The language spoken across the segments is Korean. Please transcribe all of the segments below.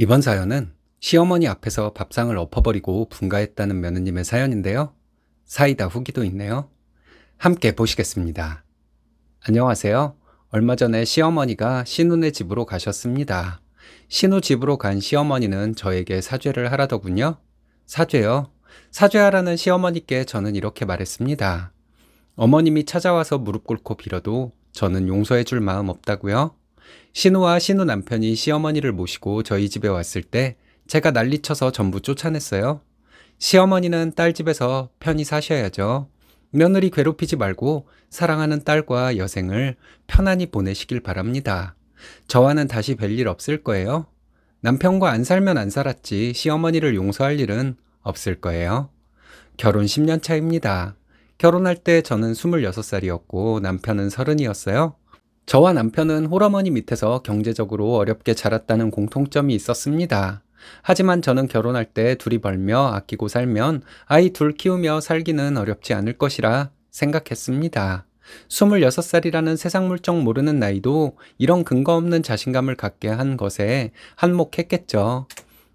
이번 사연은 시어머니 앞에서 밥상을 엎어버리고 분가했다는 며느님의 사연인데요. 사이다 후기도 있네요. 함께 보시겠습니다. 안녕하세요. 얼마 전에 시어머니가 신우네 집으로 가셨습니다. 신우 집으로 간 시어머니는 저에게 사죄를 하라더군요. 사죄요? 사죄하라는 시어머니께 저는 이렇게 말했습니다. 어머님이 찾아와서 무릎 꿇고 빌어도 저는 용서해 줄 마음 없다고요? 신우와 신우 남편이 시어머니를 모시고 저희 집에 왔을 때 제가 난리쳐서 전부 쫓아냈어요. 시어머니는 딸 집에서 편히 사셔야죠. 며느리 괴롭히지 말고 사랑하는 딸과 여생을 편안히 보내시길 바랍니다. 저와는 다시 별일 없을 거예요. 남편과 안 살면 안 살았지 시어머니를 용서할 일은 없을 거예요. 결혼 10년 차입니다. 결혼할 때 저는 26살이었고 남편은 30이었어요. 저와 남편은 홀어머니 밑에서 경제적으로 어렵게 자랐다는 공통점이 있었습니다. 하지만 저는 결혼할 때 둘이 벌며 아끼고 살면 아이 둘 키우며 살기는 어렵지 않을 것이라 생각했습니다. 26살이라는 세상 물정 모르는 나이도 이런 근거 없는 자신감을 갖게 한 것에 한몫했겠죠.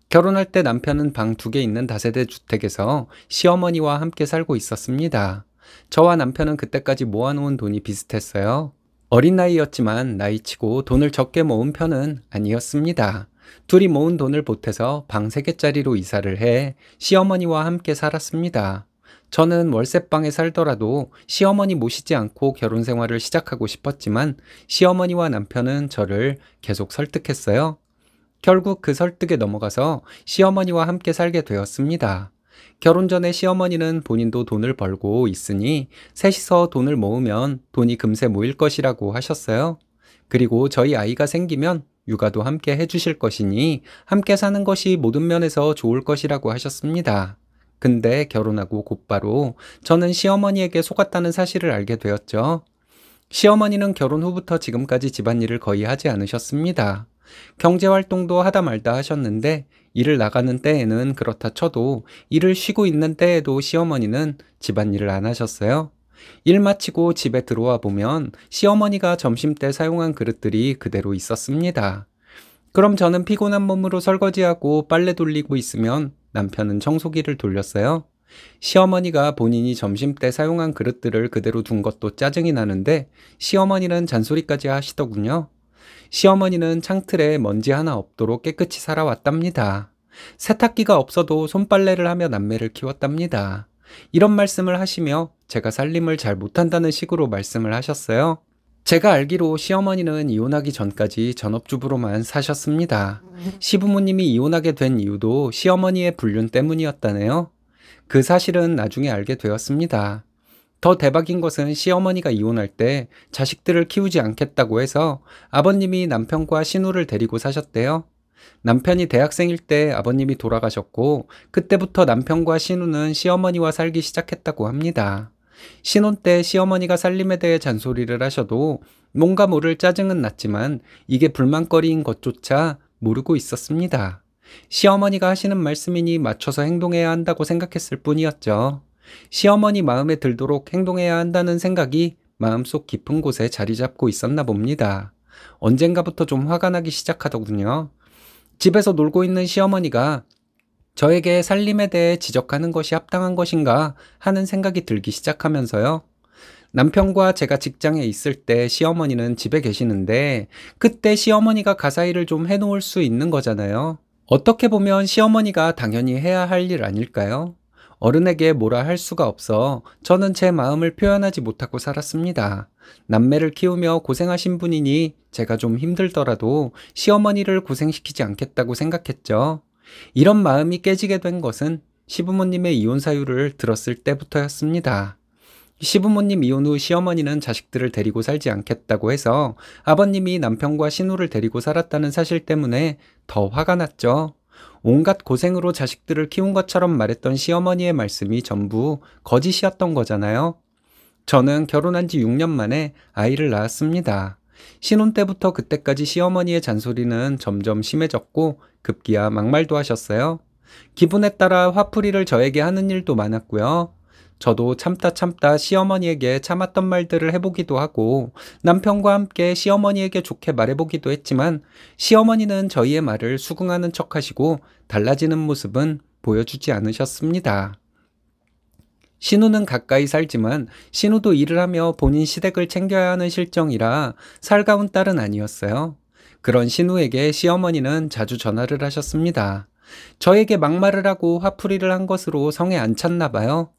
결혼할 때 남편은 방 두 개 있는 다세대 주택에서 시어머니와 함께 살고 있었습니다. 저와 남편은 그때까지 모아놓은 돈이 비슷했어요. 어린 나이였지만 나이치고 돈을 적게 모은 편은 아니었습니다. 둘이 모은 돈을 보태서 방 3개짜리로 이사를 해 시어머니와 함께 살았습니다. 저는 월세방에 살더라도 시어머니 모시지 않고 결혼 생활을 시작하고 싶었지만 시어머니와 남편은 저를 계속 설득했어요. 결국 그 설득에 넘어가서 시어머니와 함께 살게 되었습니다. 결혼 전에 시어머니는 본인도 돈을 벌고 있으니 셋이서 돈을 모으면 돈이 금세 모일 것이라고 하셨어요. 그리고 저희 아이가 생기면 육아도 함께 해주실 것이니 함께 사는 것이 모든 면에서 좋을 것이라고 하셨습니다. 근데 결혼하고 곧바로 저는 시어머니에게 속았다는 사실을 알게 되었죠. 시어머니는 결혼 후부터 지금까지 집안일을 거의 하지 않으셨습니다. 경제활동도 하다 말다 하셨는데 일을 나가는 때에는 그렇다 쳐도 일을 쉬고 있는 때에도 시어머니는 집안일을 안 하셨어요? 일 마치고 집에 들어와 보면 시어머니가 점심 때 사용한 그릇들이 그대로 있었습니다. 그럼 저는 피곤한 몸으로 설거지하고 빨래 돌리고 있으면 남편은 청소기를 돌렸어요. 시어머니가 본인이 점심 때 사용한 그릇들을 그대로 둔 것도 짜증이 나는데 시어머니는 잔소리까지 하시더군요. 시어머니는 창틀에 먼지 하나 없도록 깨끗이 살아왔답니다. 세탁기가 없어도 손빨래를 하며 남매를 키웠답니다. 이런 말씀을 하시며 제가 살림을 잘 못한다는 식으로 말씀을 하셨어요. 제가 알기로 시어머니는 이혼하기 전까지 전업주부로만 사셨습니다. 시부모님이 이혼하게 된 이유도 시어머니의 불륜 때문이었다네요. 그 사실은 나중에 알게 되었습니다. 더 대박인 것은 시어머니가 이혼할 때 자식들을 키우지 않겠다고 해서 아버님이 남편과 신우를 데리고 사셨대요. 남편이 대학생일 때 아버님이 돌아가셨고 그때부터 남편과 신우는 시어머니와 살기 시작했다고 합니다. 신혼 때 시어머니가 살림에 대해 잔소리를 하셔도 뭔가 모를 짜증은 났지만 이게 불만거리인 것조차 모르고 있었습니다. 시어머니가 하시는 말씀이니 맞춰서 행동해야 한다고 생각했을 뿐이었죠. 시어머니 마음에 들도록 행동해야 한다는 생각이 마음속 깊은 곳에 자리 잡고 있었나 봅니다. 언젠가부터 좀 화가 나기 시작하더군요. 집에서 놀고 있는 시어머니가 저에게 살림에 대해 지적하는 것이 합당한 것인가 하는 생각이 들기 시작하면서요. 남편과 제가 직장에 있을 때 시어머니는 집에 계시는데 그때 시어머니가 가사일을 좀 해놓을 수 있는 거잖아요. 어떻게 보면 시어머니가 당연히 해야 할 일 아닐까요? 어른에게 뭐라 할 수가 없어 저는 제 마음을 표현하지 못하고 살았습니다. 남매를 키우며 고생하신 분이니 제가 좀 힘들더라도 시어머니를 고생시키지 않겠다고 생각했죠. 이런 마음이 깨지게 된 것은 시부모님의 이혼 사유를 들었을 때부터였습니다. 시부모님 이혼 후 시어머니는 자식들을 데리고 살지 않겠다고 해서 아버님이 남편과 신우를 데리고 살았다는 사실 때문에 더 화가 났죠. 온갖 고생으로 자식들을 키운 것처럼 말했던 시어머니의 말씀이 전부 거짓이었던 거잖아요. 저는 결혼한 지 6년 만에 아이를 낳았습니다. 신혼 때부터 그때까지 시어머니의 잔소리는 점점 심해졌고 급기야 막말도 하셨어요. 기분에 따라 화풀이를 저에게 하는 일도 많았고요. 저도 참다 참다 시어머니에게 참았던 말들을 해보기도 하고 남편과 함께 시어머니에게 좋게 말해보기도 했지만 시어머니는 저희의 말을 수긍하는 척 하시고 달라지는 모습은 보여주지 않으셨습니다. 신우는 가까이 살지만 신우도 일을 하며 본인 시댁을 챙겨야 하는 실정이라 살가운 딸은 아니었어요. 그런 신우에게 시어머니는 자주 전화를 하셨습니다. 저에게 막말을 하고 화풀이를 한 것으로 성에 안 찼나 봐요.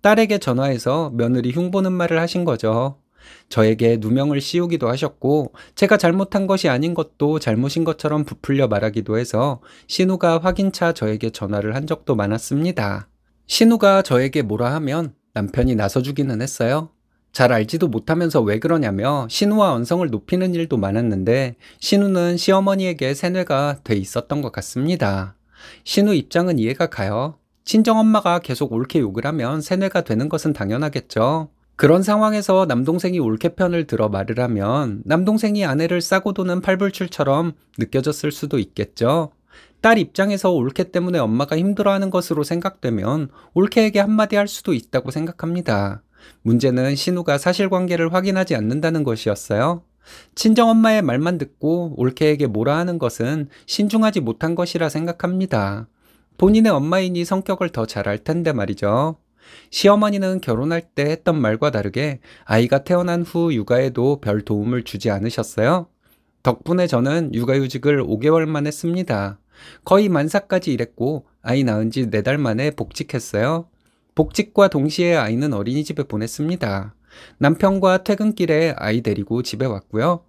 딸에게 전화해서 며느리 흉보는 말을 하신 거죠. 저에게 누명을 씌우기도 하셨고 제가 잘못한 것이 아닌 것도 잘못인 것처럼 부풀려 말하기도 해서 신우가 확인차 저에게 전화를 한 적도 많았습니다. 신우가 저에게 뭐라 하면 남편이 나서주기는 했어요. 잘 알지도 못하면서 왜 그러냐며 신우와 언성을 높이는 일도 많았는데 신우는 시어머니에게 세뇌가 돼 있었던 것 같습니다. 신우 입장은 이해가 가요. 친정엄마가 계속 옳게 욕을 하면 세뇌가 되는 것은 당연하겠죠. 그런 상황에서 남동생이 옳게 편을 들어 말을 하면 남동생이 아내를 싸고 도는 팔불출처럼 느껴졌을 수도 있겠죠. 딸 입장에서 올케 때문에 엄마가 힘들어하는 것으로 생각되면 올케에게 한마디 할 수도 있다고 생각합니다. 문제는 신우가 사실관계를 확인하지 않는다는 것이었어요. 친정엄마의 말만 듣고 올케에게 몰아 하는 것은 신중하지 못한 것이라 생각합니다. 본인의 엄마이니 성격을 더 잘 알 텐데 말이죠. 시어머니는 결혼할 때 했던 말과 다르게 아이가 태어난 후 육아에도 별 도움을 주지 않으셨어요. 덕분에 저는 육아휴직을 5개월만 했습니다. 거의 만사까지 일했고 아이 낳은 지 4달 만에 복직했어요. 복직과 동시에 아이는 어린이집에 보냈습니다. 남편과 퇴근길에 아이 데리고 집에 왔고요.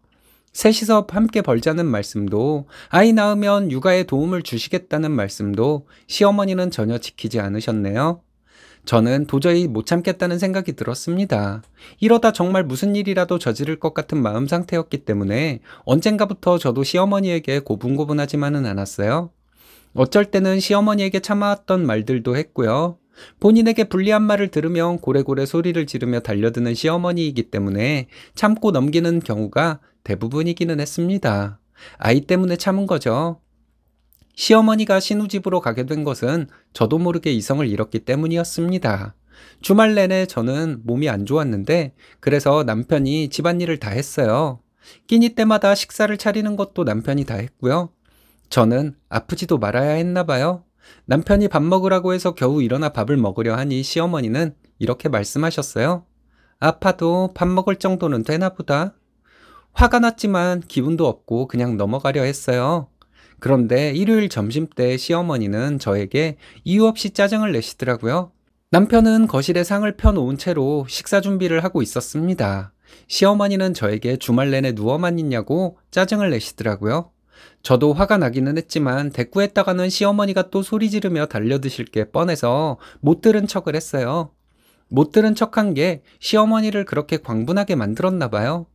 셋이서 함께 벌자는 말씀도 아이 낳으면 육아에 도움을 주시겠다는 말씀도 시어머니는 전혀 지키지 않으셨네요. 저는 도저히 못 참겠다는 생각이 들었습니다. 이러다 정말 무슨 일이라도 저지를 것 같은 마음 상태였기 때문에 언젠가부터 저도 시어머니에게 고분고분하지만은 않았어요. 어쩔 때는 시어머니에게 참아왔던 말들도 했고요. 본인에게 불리한 말을 들으면 고래고래 소리를 지르며 달려드는 시어머니이기 때문에 참고 넘기는 경우가 대부분이기는 했습니다. 아이 때문에 참은 거죠. 시어머니가 신우집으로 가게 된 것은 저도 모르게 이성을 잃었기 때문이었습니다. 주말 내내 저는 몸이 안 좋았는데 그래서 남편이 집안일을 다 했어요. 끼니 때마다 식사를 차리는 것도 남편이 다 했고요. 저는 아프지도 말아야 했나 봐요. 남편이 밥 먹으라고 해서 겨우 일어나 밥을 먹으려 하니 시어머니는 이렇게 말씀하셨어요. 아파도 밥 먹을 정도는 되나 보다. 화가 났지만 기분도 없고 그냥 넘어가려 했어요. 그런데 일요일 점심 때 시어머니는 저에게 이유 없이 짜증을 내시더라고요. 남편은 거실에 상을 펴놓은 채로 식사 준비를 하고 있었습니다. 시어머니는 저에게 주말 내내 누워만 있냐고 짜증을 내시더라고요. 저도 화가 나기는 했지만 대꾸했다가는 시어머니가 또 소리 지르며 달려드실 게 뻔해서 못 들은 척을 했어요. 못 들은 척한 게 시어머니를 그렇게 광분하게 만들었나 봐요.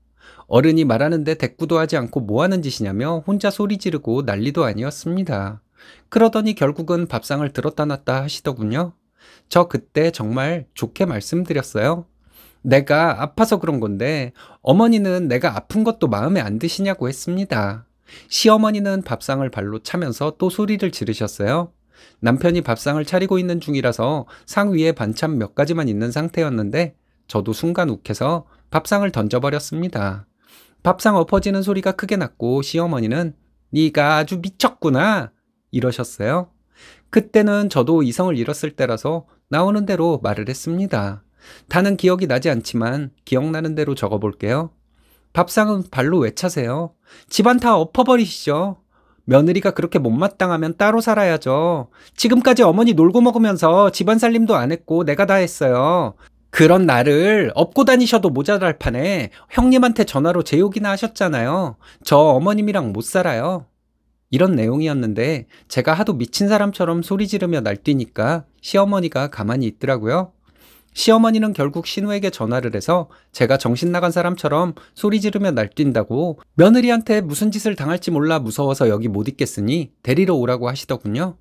어른이 말하는데 대꾸도 하지 않고 뭐 하는 짓이냐며 혼자 소리 지르고 난리도 아니었습니다. 그러더니 결국은 밥상을 들었다 놨다 하시더군요. 저 그때 정말 좋게 말씀드렸어요. 내가 아파서 그런 건데 어머니는 내가 아픈 것도 마음에 안 드시냐고 했습니다. 시어머니는 밥상을 발로 차면서 또 소리를 지르셨어요. 남편이 밥상을 차리고 있는 중이라서 상 위에 반찬 몇 가지만 있는 상태였는데 저도 순간 욱해서 밥상을 던져버렸습니다. 밥상 엎어지는 소리가 크게 났고 시어머니는 네가 아주 미쳤구나 이러셨어요. 그때는 저도 이성을 잃었을 때라서 나오는 대로 말을 했습니다. 다는 기억이 나지 않지만 기억나는 대로 적어볼게요. 밥상은 발로 왜 차세요? 집안 다 엎어버리시죠. 며느리가 그렇게 못마땅하면 따로 살아야죠. 지금까지 어머니 놀고 먹으면서 집안 살림도 안 했고 내가 다 했어요. 그런 나를 업고 다니셔도 모자랄 판에 형님한테 전화로 재욕이나 하셨잖아요. 저 어머님이랑 못 살아요. 이런 내용이었는데 제가 하도 미친 사람처럼 소리 지르며 날뛰니까 시어머니가 가만히 있더라고요. 시어머니는 결국 신우에게 전화를 해서 제가 정신 나간 사람처럼 소리 지르며 날뛴다고 며느리한테 무슨 짓을 당할지 몰라 무서워서 여기 못 있겠으니 데리러 오라고 하시더군요.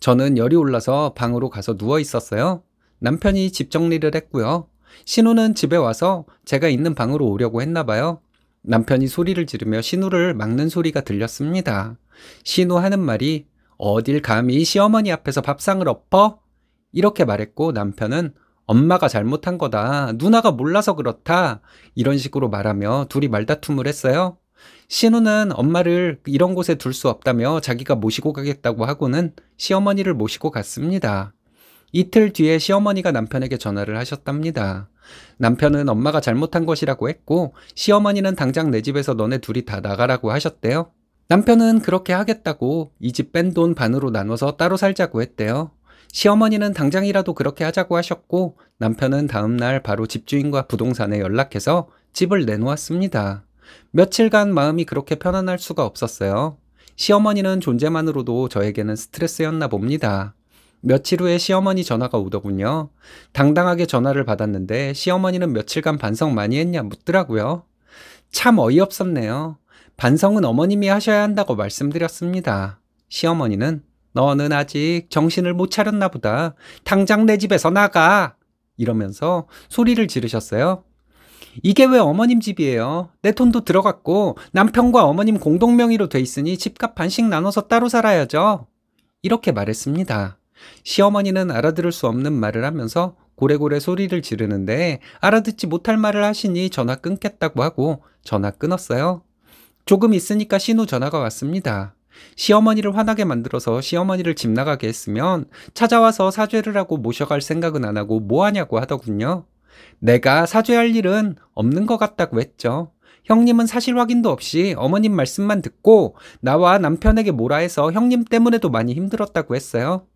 저는 열이 올라서 방으로 가서 누워 있었어요. 남편이 집 정리를 했고요. 신우는 집에 와서 제가 있는 방으로 오려고 했나 봐요. 남편이 소리를 지르며 신우를 막는 소리가 들렸습니다. 신우 하는 말이 어딜 감히 시어머니 앞에서 밥상을 엎어? 이렇게 말했고 남편은 엄마가 잘못한 거다. 누나가 몰라서 그렇다. 이런 식으로 말하며 둘이 말다툼을 했어요. 신우는 엄마를 이런 곳에 둘 수 없다며 자기가 모시고 가겠다고 하고는 시어머니를 모시고 갔습니다. 이틀 뒤에 시어머니가 남편에게 전화를 하셨답니다. 남편은 엄마가 잘못한 것이라고 했고 시어머니는 당장 내 집에서 너네 둘이 다 나가라고 하셨대요. 남편은 그렇게 하겠다고 이 집 뺀 돈 반으로 나눠서 따로 살자고 했대요. 시어머니는 당장이라도 그렇게 하자고 하셨고 남편은 다음날 바로 집주인과 부동산에 연락해서 집을 내놓았습니다. 며칠간 마음이 그렇게 편안할 수가 없었어요. 시어머니는 존재만으로도 저에게는 스트레스였나 봅니다. 며칠 후에 시어머니 전화가 오더군요. 당당하게 전화를 받았는데 시어머니는 며칠간 반성 많이 했냐 묻더라고요. 참 어이없었네요. 반성은 어머님이 하셔야 한다고 말씀드렸습니다. 시어머니는 너는 아직 정신을 못 차렸나 보다. 당장 내 집에서 나가! 이러면서 소리를 지르셨어요. 이게 왜 어머님 집이에요? 내 돈도 들어갔고 남편과 어머님 공동 명의로 돼 있으니 집값 반씩 나눠서 따로 살아야죠. 이렇게 말했습니다. 시어머니는 알아들을 수 없는 말을 하면서 고래고래 소리를 지르는데 알아듣지 못할 말을 하시니 전화 끊겠다고 하고 전화 끊었어요. 조금 있으니까 신우 전화가 왔습니다. 시어머니를 화나게 만들어서 시어머니를 집 나가게 했으면 찾아와서 사죄를 하고 모셔갈 생각은 안 하고 뭐 하냐고 하더군요. 내가 사죄할 일은 없는 것 같다고 했죠. 형님은 사실 확인도 없이 어머님 말씀만 듣고 나와 남편에게 몰아 해서 형님 때문에도 많이 힘들었다고 했어요.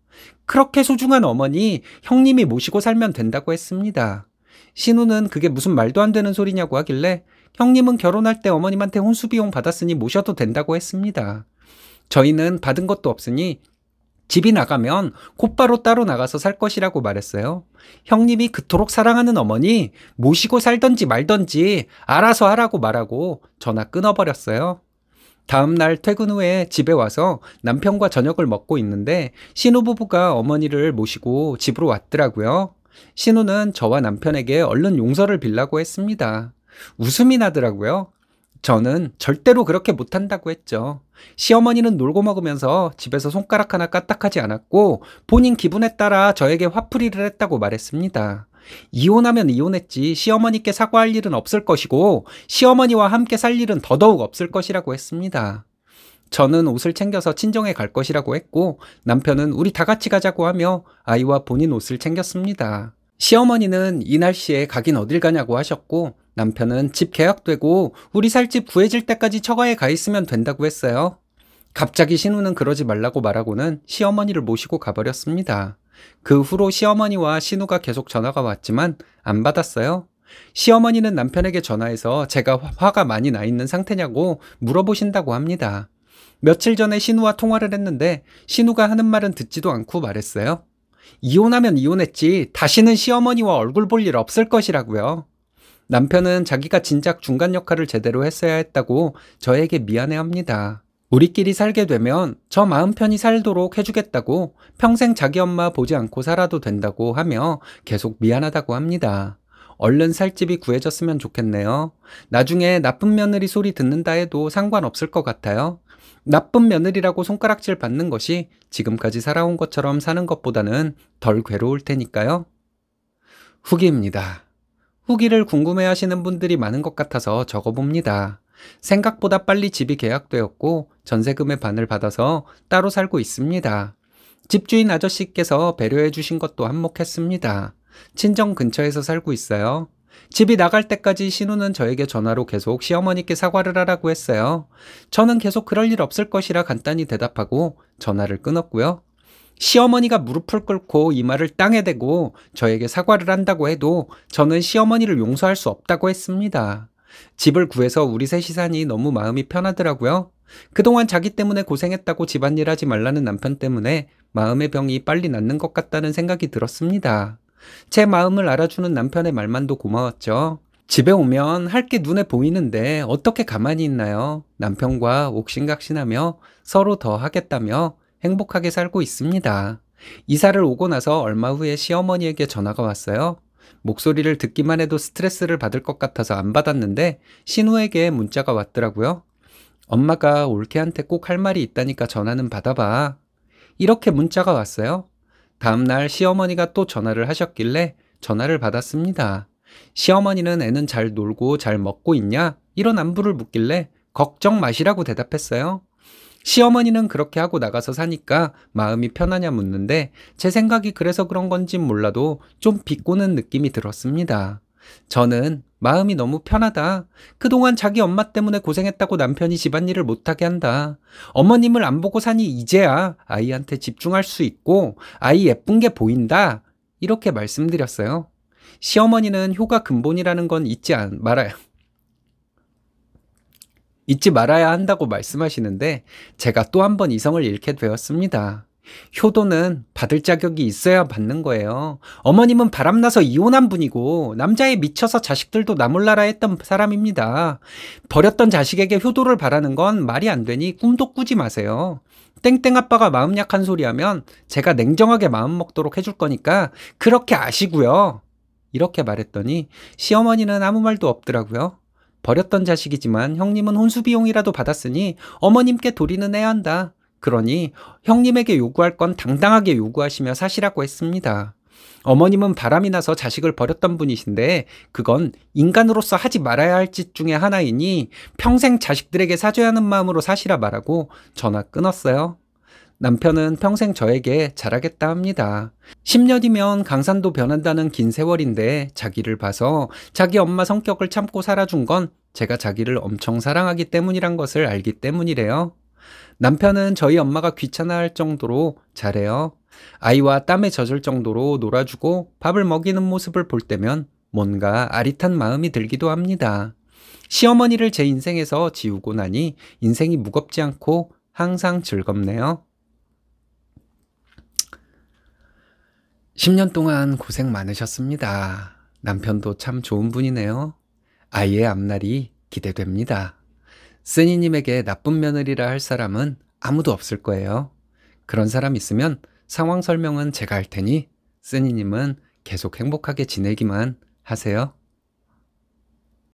그렇게 소중한 어머니 형님이 모시고 살면 된다고 했습니다. 신우는 그게 무슨 말도 안 되는 소리냐고 하길래 형님은 결혼할 때 어머님한테 혼수 비용 받았으니 모셔도 된다고 했습니다. 저희는 받은 것도 없으니 집이 나가면 곧바로 따로 나가서 살 것이라고 말했어요. 형님이 그토록 사랑하는 어머니 모시고 살던지 말던지 알아서 하라고 말하고 전화 끊어버렸어요. 다음날 퇴근 후에 집에 와서 남편과 저녁을 먹고 있는데 신우부부가 어머니를 모시고 집으로 왔더라고요. 신우는 저와 남편에게 얼른 용서를 빌라고 했습니다. 웃음이 나더라고요. 저는 절대로 그렇게 못한다고 했죠. 시어머니는 놀고 먹으면서 집에서 손가락 하나 까딱하지 않았고 본인 기분에 따라 저에게 화풀이를 했다고 말했습니다. 이혼하면 이혼했지 시어머니께 사과할 일은 없을 것이고 시어머니와 함께 살 일은 더더욱 없을 것이라고 했습니다. 저는 옷을 챙겨서 친정에 갈 것이라고 했고 남편은 우리 다 같이 가자고 하며 아이와 본인 옷을 챙겼습니다. 시어머니는 이 날씨에 가긴 어딜 가냐고 하셨고 남편은 집 계약되고 우리 살집 구해질 때까지 처가에 가 있으면 된다고 했어요. 갑자기 신우는 그러지 말라고 말하고는 시어머니를 모시고 가버렸습니다. 그 후로 시어머니와 신우가 계속 전화가 왔지만 안 받았어요. 시어머니는 남편에게 전화해서 제가 화가 많이 나 있는 상태냐고 물어보신다고 합니다. 며칠 전에 신우와 통화를 했는데 신우가 하는 말은 듣지도 않고 말했어요. 이혼하면 이혼했지 다시는 시어머니와 얼굴 볼 일 없을 것이라고요. 남편은 자기가 진작 중간 역할을 제대로 했어야 했다고 저에게 미안해합니다. 우리끼리 살게 되면 저 마음 편히 살도록 해주겠다고 평생 자기 엄마 보지 않고 살아도 된다고 하며 계속 미안하다고 합니다. 얼른 살 집이 구해졌으면 좋겠네요. 나중에 나쁜 며느리 소리 듣는다 해도 상관없을 것 같아요. 나쁜 며느리라고 손가락질 받는 것이 지금까지 살아온 것처럼 사는 것보다는 덜 괴로울 테니까요. 후기입니다. 후기를 궁금해 하시는 분들이 많은 것 같아서 적어봅니다. 생각보다 빨리 집이 계약되었고 전세금의 반을 받아서 따로 살고 있습니다. 집주인 아저씨께서 배려해 주신 것도 한몫했습니다. 친정 근처에서 살고 있어요. 집이 나갈 때까지 신우는 저에게 전화로 계속 시어머니께 사과를 하라고 했어요. 저는 계속 그럴 일 없을 것이라 간단히 대답하고 전화를 끊었고요. 시어머니가 무릎을 꿇고 이 말을 땅에 대고 저에게 사과를 한다고 해도 저는 시어머니를 용서할 수 없다고 했습니다. 집을 구해서 우리 셋이 사니 너무 마음이 편하더라고요. 그동안 자기 때문에 고생했다고 집안일 하지 말라는 남편 때문에 마음의 병이 빨리 낫는 것 같다는 생각이 들었습니다. 제 마음을 알아주는 남편의 말만도 고마웠죠. 집에 오면 할 게 눈에 보이는데 어떻게 가만히 있나요? 남편과 옥신각신하며 서로 더 하겠다며 행복하게 살고 있습니다. 이사를 오고 나서 얼마 후에 시어머니에게 전화가 왔어요. 목소리를 듣기만 해도 스트레스를 받을 것 같아서 안 받았는데 신우에게 문자가 왔더라고요. 엄마가 올케한테 꼭 할 말이 있다니까 전화는 받아봐. 이렇게 문자가 왔어요. 다음날 시어머니가 또 전화를 하셨길래 전화를 받았습니다. 시어머니는 애는 잘 놀고 잘 먹고 있냐? 이런 안부를 묻길래 걱정 마시라고 대답했어요. 시어머니는 그렇게 하고 나가서 사니까 마음이 편하냐 묻는데 제 생각이 그래서 그런 건진 몰라도 좀 비꼬는 느낌이 들었습니다. 저는 마음이 너무 편하다. 그동안 자기 엄마 때문에 고생했다고 남편이 집안일을 못하게 한다. 어머님을 안 보고 사니 이제야 아이한테 집중할 수 있고 아이 예쁜 게 보인다. 이렇게 말씀드렸어요. 시어머니는 효과 근본이라는 건 잊지 말아야 잊지 말아야 한다고 말씀하시는데 제가 또 한 번 이성을 잃게 되었습니다. 효도는 받을 자격이 있어야 받는 거예요. 어머님은 바람나서 이혼한 분이고 남자에 미쳐서 자식들도 나몰라라 했던 사람입니다. 버렸던 자식에게 효도를 바라는 건 말이 안 되니 꿈도 꾸지 마세요. 땡땡 아빠가 마음 약한 소리 하면 제가 냉정하게 마음 먹도록 해줄 거니까 그렇게 아시고요. 이렇게 말했더니 시어머니는 아무 말도 없더라고요. 버렸던 자식이지만 형님은 혼수 비용이라도 받았으니 어머님께 도리는 해야 한다. 그러니 형님에게 요구할 건 당당하게 요구하시며 사시라고 했습니다. 어머님은 바람이 나서 자식을 버렸던 분이신데 그건 인간으로서 하지 말아야 할 짓중에 하나이니 평생 자식들에게 사줘야하는 마음으로 사시라 말하고 전화 끊었어요. 남편은 평생 저에게 잘하겠다 합니다. 10년이면 강산도 변한다는 긴 세월인데 자기를 봐서 자기 엄마 성격을 참고 살아준 건 제가 자기를 엄청 사랑하기 때문이란 것을 알기 때문이래요. 남편은 저희 엄마가 귀찮아할 정도로 잘해요. 아이와 땀에 젖을 정도로 놀아주고 밥을 먹이는 모습을 볼 때면 뭔가 아릿한 마음이 들기도 합니다. 시어머니를 제 인생에서 지우고 나니 인생이 무겁지 않고 항상 즐겁네요. 10년 동안 고생 많으셨습니다. 남편도 참 좋은 분이네요. 아이의 앞날이 기대됩니다. 스님에게 나쁜 며느리라 할 사람은 아무도 없을 거예요. 그런 사람 있으면 상황 설명은 제가 할 테니 스님은 계속 행복하게 지내기만 하세요.